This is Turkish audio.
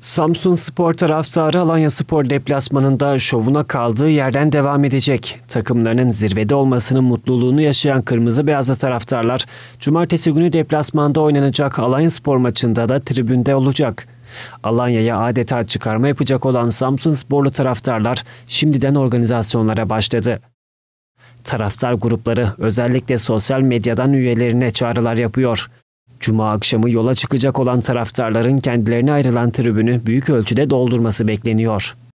Samsun Spor taraftarı Alanya Spor deplasmanında şovuna kaldığı yerden devam edecek. Takımlarının zirvede olmasının mutluluğunu yaşayan Kırmızı Beyazlı taraftarlar, cumartesi günü deplasmanda oynanacak Alanya Spor maçında da tribünde olacak. Alanya'ya adeta çıkarma yapacak olan Samsun Sporlu taraftarlar şimdiden organizasyonlara başladı. Taraftar grupları özellikle sosyal medyadan üyelerine çağrılar yapıyor. Cuma akşamı yola çıkacak olan taraftarların kendilerine ayrılan tribünü büyük ölçüde doldurması bekleniyor.